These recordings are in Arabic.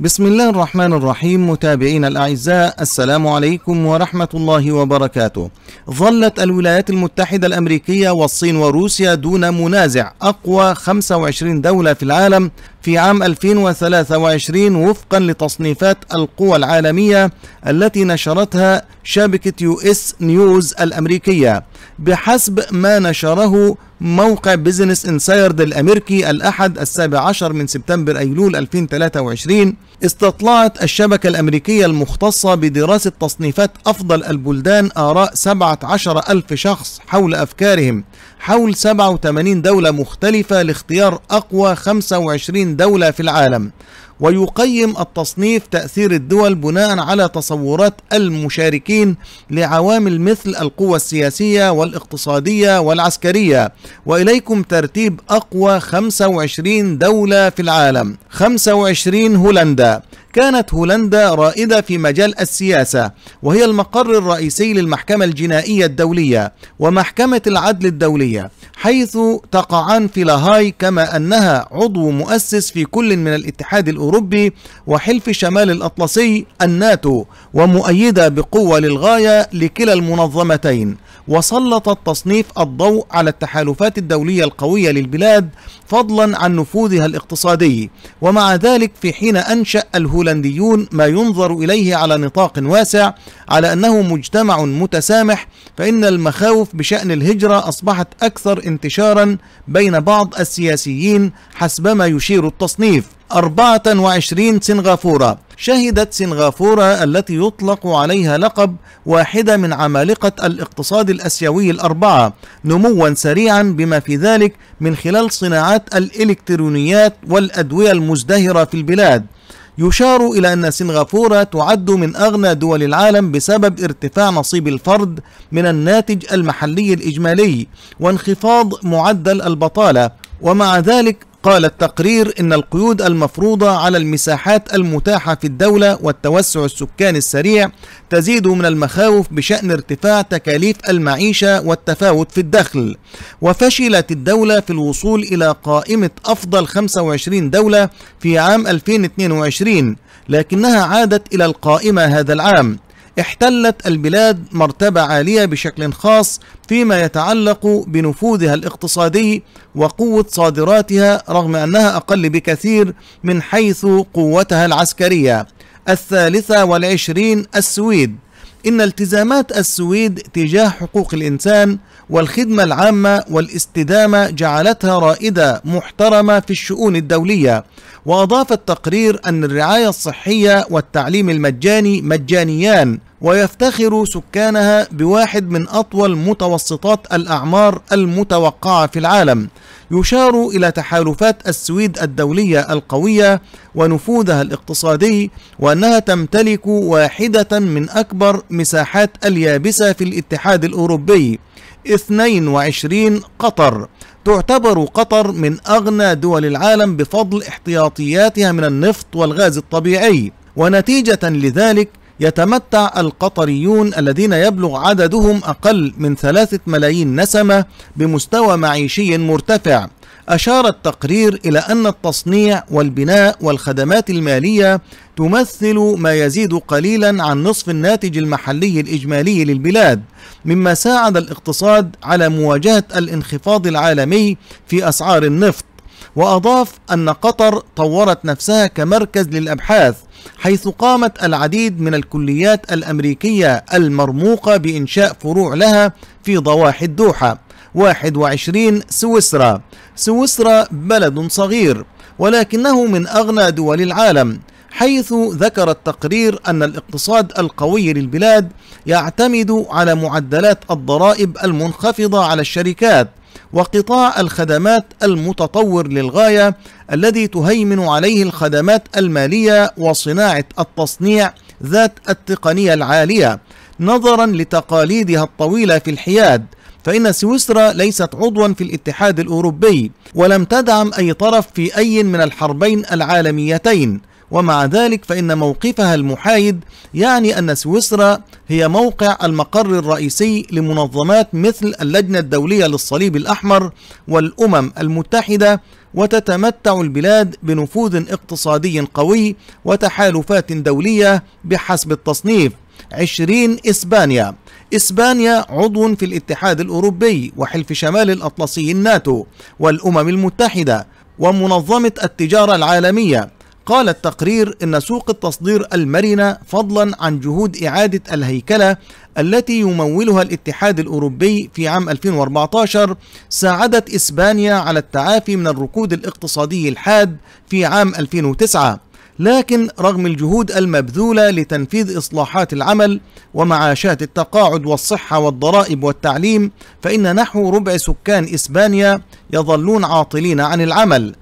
بسم الله الرحمن الرحيم متابعينا الأعزاء السلام عليكم ورحمة الله وبركاته ظلت الولايات المتحدة الأمريكية والصين وروسيا دون منازع أقوى 25 دولة في العالم في عام 2023 وفقا لتصنيفات القوى العالمية التي نشرتها شبكة يو اس نيوز الأمريكية بحسب ما نشره موقع بيزنس انسايرد الأمريكي الأحد السابع عشر من سبتمبر أيلول 2023 استطلعت الشبكة الأمريكية المختصة بدراسة تصنيفات أفضل البلدان آراء 17 ألف شخص حول أفكارهم حول 87 دولة مختلفة لاختيار أقوى 25 دولة في العالم ويقيم التصنيف تأثير الدول بناء على تصورات المشاركين لعوامل مثل القوة السياسية والاقتصادية والعسكرية وإليكم ترتيب أقوى 25 دولة في العالم 25 هولندا كانت هولندا رائدة في مجال السياسة وهي المقر الرئيسي للمحكمة الجنائية الدولية ومحكمة العدل الدولية حيث تقعان في لاهاي كما أنها عضو مؤسس في كل من الاتحاد الأوروبي وحلف شمال الأطلسي الناتو ومؤيدة بقوة للغاية لكلا المنظمتين وسلطت تصنيف الضوء على التحالفات الدولية القوية للبلاد فضلا عن نفوذها الاقتصادي ومع ذلك في حين أنشأ الهولندا البولنديون ما ينظر إليه على نطاق واسع على أنه مجتمع متسامح فإن المخاوف بشأن الهجرة أصبحت أكثر انتشارا بين بعض السياسيين حسبما يشير التصنيف 24 سنغافورة شهدت سنغافورة التي يطلق عليها لقب واحدة من عمالقة الاقتصاد الأسيوي الأربعة نموا سريعا بما في ذلك من خلال صناعات الإلكترونيات والأدوية المزدهرة في البلاد يشار إلى أن سنغافورة تعد من أغنى دول العالم بسبب ارتفاع نصيب الفرد من الناتج المحلي الإجمالي وانخفاض معدل البطالة ومع ذلك قال التقرير إن القيود المفروضة على المساحات المتاحة في الدولة والتوسع السكاني السريع تزيد من المخاوف بشأن ارتفاع تكاليف المعيشة والتفاوت في الدخل وفشلت الدولة في الوصول إلى قائمة أفضل 25 دولة في عام 2022 لكنها عادت إلى القائمة هذا العام احتلت البلاد مرتبة عالية بشكل خاص فيما يتعلق بنفوذها الاقتصادي وقوة صادراتها رغم أنها أقل بكثير من حيث قوتها العسكرية الثالثة والعشرين السويد إن التزامات السويد تجاه حقوق الإنسان والخدمة العامة والاستدامة جعلتها رائدة محترمة في الشؤون الدولية وأضاف التقرير أن الرعاية الصحية والتعليم المجاني مجانيان ويفتخر سكانها بواحد من أطول متوسطات الأعمار المتوقعة في العالم يشار إلى تحالفات السويد الدولية القوية ونفوذها الاقتصادي وأنها تمتلك واحدة من أكبر مساحات اليابسة في الاتحاد الأوروبي 22 قطر تعتبر قطر من أغنى دول العالم بفضل احتياطياتها من النفط والغاز الطبيعي ونتيجة لذلك يتمتع القطريون الذين يبلغ عددهم أقل من ثلاثة ملايين نسمة بمستوى معيشي مرتفع أشار التقرير إلى أن التصنيع والبناء والخدمات المالية تمثل ما يزيد قليلا عن نصف الناتج المحلي الإجمالي للبلاد مما ساعد الاقتصاد على مواجهة الانخفاض العالمي في أسعار النفط وأضاف أن قطر طورت نفسها كمركز للأبحاث حيث قامت العديد من الكليات الأمريكية المرموقة بإنشاء فروع لها في ضواحي الدوحة 21 سويسرا سويسرا بلد صغير ولكنه من أغنى دول العالم حيث ذكر التقرير أن الاقتصاد القوي للبلاد يعتمد على معدلات الضرائب المنخفضة على الشركات وقطاع الخدمات المتطور للغايه الذي تهيمن عليه الخدمات الماليه وصناعه التصنيع ذات التقنيه العاليه نظرا لتقاليدها الطويله في الحياد فإن سويسرا ليست عضوا في الاتحاد الأوروبي ولم تدعم أي طرف في أي من الحربين العالميتين ومع ذلك فإن موقفها المحايد يعني أن سويسرا هي موقع المقر الرئيسي لمنظمات مثل اللجنة الدولية للصليب الأحمر والأمم المتحدة وتتمتع البلاد بنفوذ اقتصادي قوي وتحالفات دولية بحسب التصنيف 20 إسبانيا إسبانيا عضو في الاتحاد الأوروبي وحلف شمال الأطلسي الناتو والأمم المتحدة ومنظمة التجارة العالمية قال التقرير إن سوق التصدير المرنة فضلا عن جهود إعادة الهيكلة التي يمولها الاتحاد الأوروبي في عام 2014 ساعدت إسبانيا على التعافي من الركود الاقتصادي الحاد في عام 2009 لكن رغم الجهود المبذولة لتنفيذ إصلاحات العمل ومعاشات التقاعد والصحة والضرائب والتعليم فإن نحو ربع سكان إسبانيا يظلون عاطلين عن العمل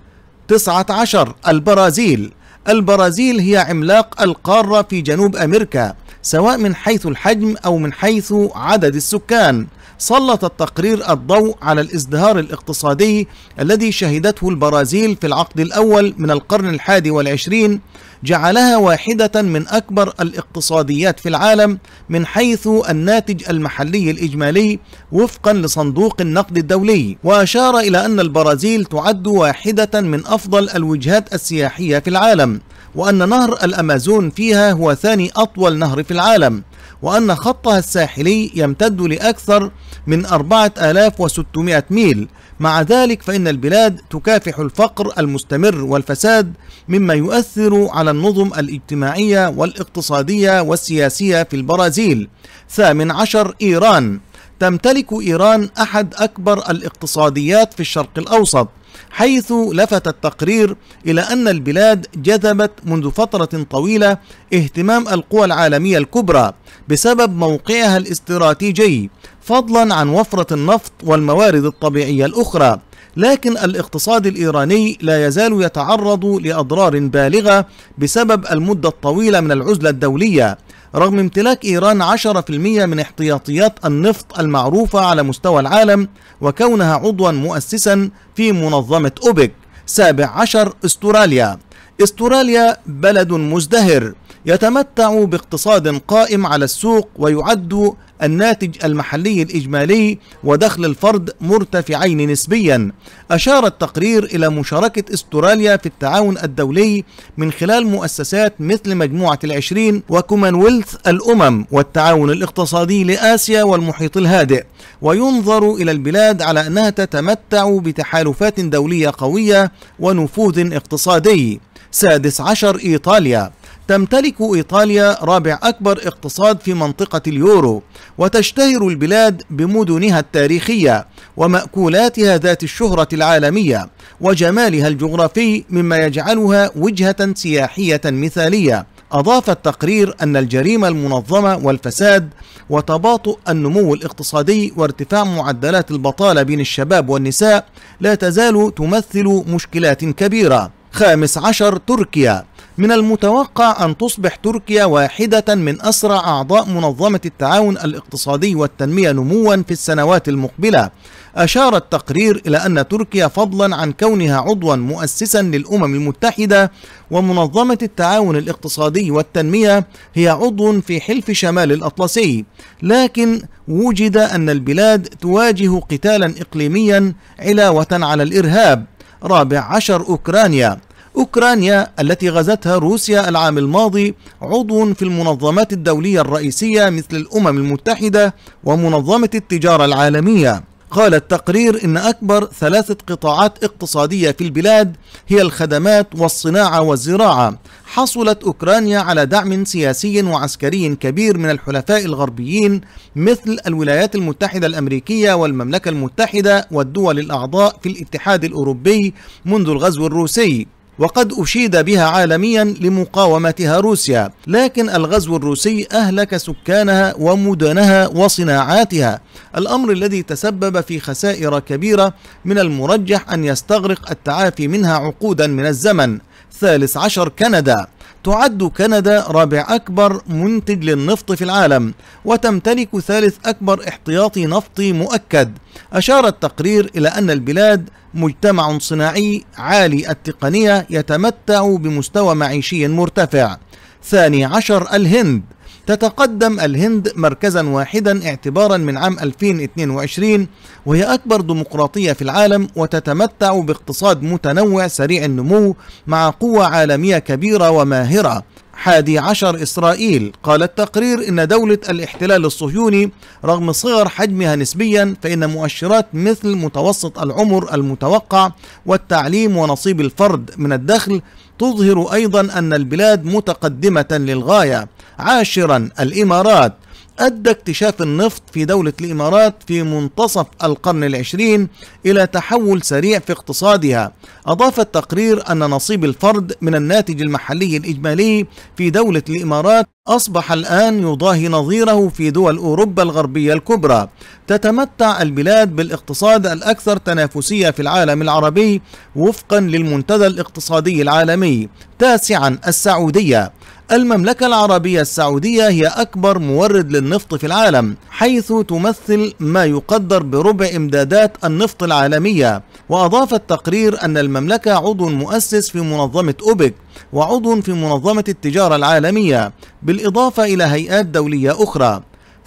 تسعة عشر البرازيل البرازيل هي عملاق القارة في جنوب أمريكا سواء من حيث الحجم أو من حيث عدد السكان سلط التقرير الضوء على الازدهار الاقتصادي الذي شهدته البرازيل في العقد الأول من القرن الحادي والعشرين جعلها واحدة من أكبر الاقتصاديات في العالم من حيث الناتج المحلي الإجمالي وفقا لصندوق النقد الدولي وأشار إلى أن البرازيل تعد واحدة من أفضل الوجهات السياحية في العالم وأن نهر الأمازون فيها هو ثاني أطول نهر في العالم وأن خطها الساحلي يمتد لأكثر من 4600 ميل مع ذلك فإن البلاد تكافح الفقر المستمر والفساد مما يؤثر على النظم الاجتماعية والاقتصادية والسياسية في البرازيل ثامن عشر إيران تمتلك إيران أحد أكبر الاقتصاديات في الشرق الأوسط حيث لفت التقرير إلى أن البلاد جذبت منذ فترة طويلة اهتمام القوى العالمية الكبرى بسبب موقعها الاستراتيجي فضلا عن وفرة النفط والموارد الطبيعية الأخرى لكن الاقتصاد الإيراني لا يزال يتعرض لأضرار بالغة بسبب المدة الطويلة من العزلة الدولية رغم امتلاك إيران 10% من احتياطيات النفط المعروفة على مستوى العالم وكونها عضوا مؤسسا في منظمة أوبك سابع عشر استراليا استراليا بلد مزدهر يتمتع باقتصاد قائم على السوق ويعد الناتج المحلي الإجمالي ودخل الفرد مرتفعين نسبيا أشار التقرير إلى مشاركة استراليا في التعاون الدولي من خلال مؤسسات مثل مجموعة العشرين وكومنولث الأمم والتعاون الاقتصادي لآسيا والمحيط الهادئ وينظر إلى البلاد على أنها تتمتع بتحالفات دولية قوية ونفوذ اقتصادي سادس عشر إيطاليا تمتلك إيطاليا رابع أكبر اقتصاد في منطقة اليورو وتشتهر البلاد بمدنها التاريخية ومأكولاتها ذات الشهرة العالمية وجمالها الجغرافي مما يجعلها وجهة سياحية مثالية أضاف التقرير أن الجريمة المنظمة والفساد وتباطؤ النمو الاقتصادي وارتفاع معدلات البطالة بين الشباب والنساء لا تزال تمثل مشكلات كبيرة خامس عشر تركيا من المتوقع أن تصبح تركيا واحدة من أسرع أعضاء منظمة التعاون الاقتصادي والتنمية نموا في السنوات المقبلة أشار التقرير إلى أن تركيا فضلا عن كونها عضوا مؤسسا للأمم المتحدة ومنظمة التعاون الاقتصادي والتنمية هي عضو في حلف شمال الأطلسي لكن وجد أن البلاد تواجه قتالا إقليميا علاوة على الإرهاب رابع عشر أوكرانيا أوكرانيا التي غزتها روسيا العام الماضي عضو في المنظمات الدولية الرئيسية مثل الأمم المتحدة ومنظمة التجارة العالمية قال التقرير إن أكبر ثلاثة قطاعات اقتصادية في البلاد هي الخدمات والصناعة والزراعة حصلت أوكرانيا على دعم سياسي وعسكري كبير من الحلفاء الغربيين مثل الولايات المتحدة الأمريكية والمملكة المتحدة والدول الأعضاء في الاتحاد الأوروبي منذ الغزو الروسي وقد أشيد بها عالميا لمقاومتها روسيا لكن الغزو الروسي أهلك سكانها ومدنها وصناعاتها الأمر الذي تسبب في خسائر كبيرة من المرجح أن يستغرق التعافي منها عقودا من الزمن ثالث عشر كندا تعد كندا رابع أكبر منتج للنفط في العالم وتمتلك ثالث أكبر احتياطي نفطي مؤكد أشار التقرير إلى أن البلاد مجتمع صناعي عالي التقنية يتمتع بمستوى معيشي مرتفع ثاني عشر الهند تتقدم الهند مركزا واحدا اعتبارا من عام 2022 وهي أكبر ديمقراطية في العالم وتتمتع باقتصاد متنوع سريع النمو مع قوة عالمية كبيرة وماهرة حادي عشر إسرائيل قال التقرير إن دولة الاحتلال الصهيوني رغم صغر حجمها نسبيا فإن مؤشرات مثل متوسط العمر المتوقع والتعليم ونصيب الفرد من الدخل تظهر أيضا أن البلاد متقدمة للغاية عاشرا الإمارات أدى اكتشاف النفط في دولة الإمارات في منتصف القرن العشرين إلى تحول سريع في اقتصادها أضاف التقرير أن نصيب الفرد من الناتج المحلي الإجمالي في دولة الإمارات أصبح الآن يضاهي نظيره في دول أوروبا الغربية الكبرى تتمتع البلاد بالاقتصاد الأكثر تنافسية في العالم العربي وفقا للمنتدى الاقتصادي العالمي تاسعا السعودية المملكة العربية السعودية هي أكبر مورد للنفط في العالم حيث تمثل ما يقدر بربع إمدادات النفط العالمية وأضاف التقرير أن المملكة عضو مؤسس في منظمة أوبك وعضو في منظمة التجارة العالمية بالإضافة إلى هيئات دولية أخرى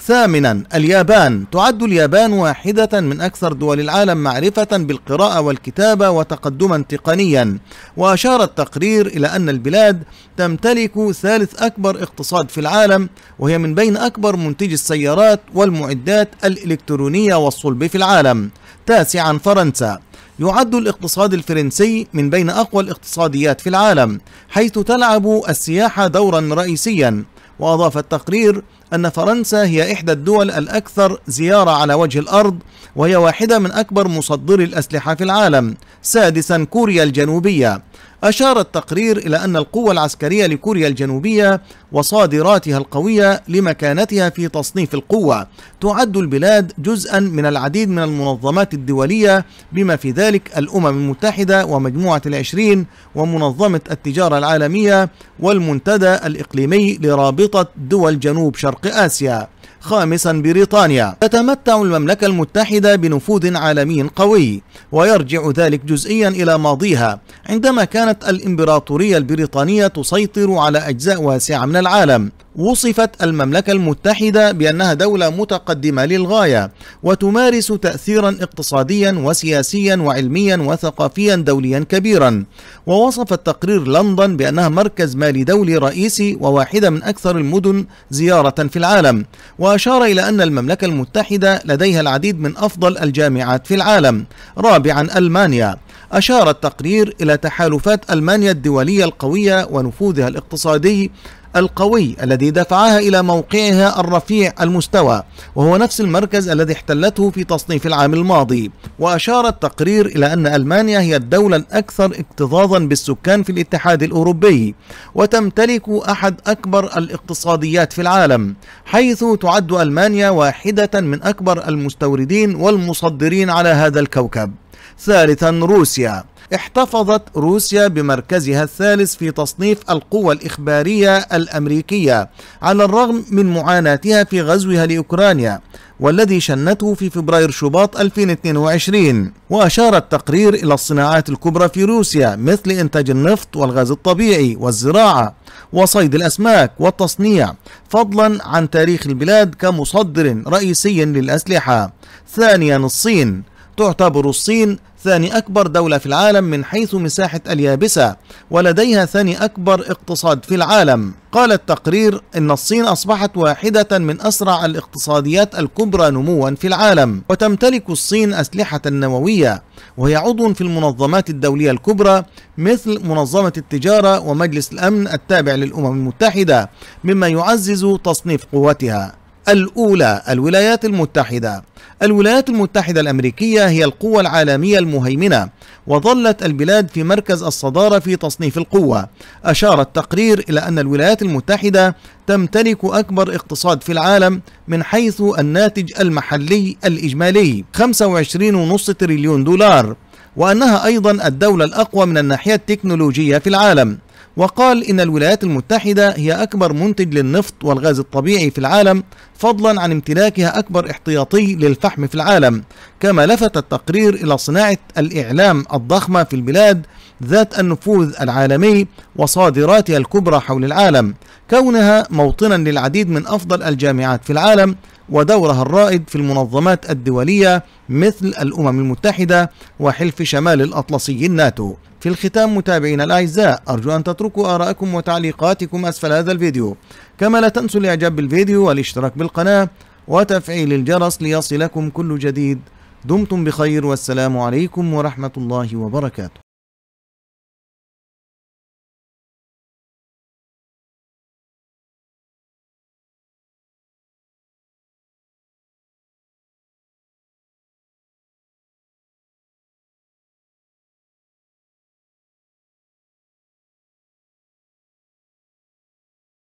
ثامنا اليابان تعد اليابان واحدة من أكثر دول العالم معرفة بالقراءة والكتابة وتقدما تقنيا وأشار التقرير إلى أن البلاد تمتلك ثالث أكبر اقتصاد في العالم وهي من بين أكبر منتجي السيارات والمعدات الإلكترونية والصلب في العالم تاسعا فرنسا يعد الاقتصاد الفرنسي من بين أقوى الاقتصاديات في العالم حيث تلعب السياحة دورا رئيسيا وأضاف التقرير أن فرنسا هي إحدى الدول الأكثر زيارة على وجه الأرض وهي واحدة من أكبر مصدري الأسلحة في العالم سادسا كوريا الجنوبية أشار التقرير إلى أن القوة العسكرية لكوريا الجنوبية وصادراتها القوية لمكانتها في تصنيف القوة تعد البلاد جزءا من العديد من المنظمات الدولية بما في ذلك الأمم المتحدة ومجموعة العشرين ومنظمة التجارة العالمية والمنتدى الإقليمي لرابطة دول جنوب شرق شرق آسيا خامسا بريطانيا تتمتع المملكة المتحدة بنفوذ عالمي قوي ويرجع ذلك جزئيا إلى ماضيها عندما كانت الإمبراطورية البريطانية تسيطر على أجزاء واسعة من العالم وصفت المملكة المتحدة بأنها دولة متقدمة للغاية وتمارس تأثيرا اقتصاديا وسياسيا وعلميا وثقافيا دوليا كبيرا ووصف التقرير لندن بأنها مركز مالي دولي رئيسي وواحدة من أكثر المدن زيارة في العالم و وأشار إلى أن المملكة المتحدة لديها العديد من أفضل الجامعات في العالم رابعا ألمانيا أشار التقرير إلى تحالفات ألمانيا الدولية القوية ونفوذها الاقتصادي القوي الذي دفعها إلى موقعها الرفيع المستوى وهو نفس المركز الذي احتلته في تصنيف العام الماضي وأشار التقرير إلى أن ألمانيا هي الدولة الأكثر اكتظاظا بالسكان في الاتحاد الأوروبي وتمتلك أحد أكبر الاقتصاديات في العالم حيث تعد ألمانيا واحدة من أكبر المستوردين والمصدرين على هذا الكوكب ثالثا روسيا احتفظت روسيا بمركزها الثالث في تصنيف القوى الإخبارية الأمريكية على الرغم من معاناتها في غزوها لأوكرانيا والذي شنته في فبراير شباط 2022 وأشار التقرير إلى الصناعات الكبرى في روسيا مثل إنتاج النفط والغاز الطبيعي والزراعة وصيد الأسماك والتصنيع فضلا عن تاريخ البلاد كمصدر رئيسي للأسلحة ثانيا الصين تعتبر الصين ثاني أكبر دولة في العالم من حيث مساحة اليابسة ولديها ثاني أكبر اقتصاد في العالم قال التقرير إن الصين أصبحت واحدة من أسرع الاقتصاديات الكبرى نموا في العالم وتمتلك الصين أسلحة نووية وهي عضو في المنظمات الدولية الكبرى مثل منظمة التجارة ومجلس الأمن التابع للأمم المتحدة مما يعزز تصنيف قوتها الأولى الولايات المتحدة الولايات المتحدة الأمريكية هي القوة العالمية المهيمنة وظلت البلاد في مركز الصدارة في تصنيف القوة أشار التقرير إلى أن الولايات المتحدة تمتلك أكبر اقتصاد في العالم من حيث الناتج المحلي الإجمالي 25.5 تريليون دولار وأنها أيضا الدولة الأقوى من الناحية التكنولوجية في العالم وقال إن الولايات المتحدة هي أكبر منتج للنفط والغاز الطبيعي في العالم فضلا عن امتلاكها أكبر احتياطي للفحم في العالم كما لفت التقرير إلى صناعة الإعلام الضخمة في البلاد ذات النفوذ العالمي وصادراتها الكبرى حول العالم كونها موطنا للعديد من أفضل الجامعات في العالم ودورها الرائد في المنظمات الدولية مثل الأمم المتحدة وحلف شمال الأطلسي الناتو في الختام متابعينا الأعزاء أرجو أن تتركوا آرائكم وتعليقاتكم أسفل هذا الفيديو كما لا تنسوا الإعجاب بالفيديو والاشتراك بالقناة وتفعيل الجرس ليصلكم كل جديد دمتم بخير والسلام عليكم ورحمة الله وبركاته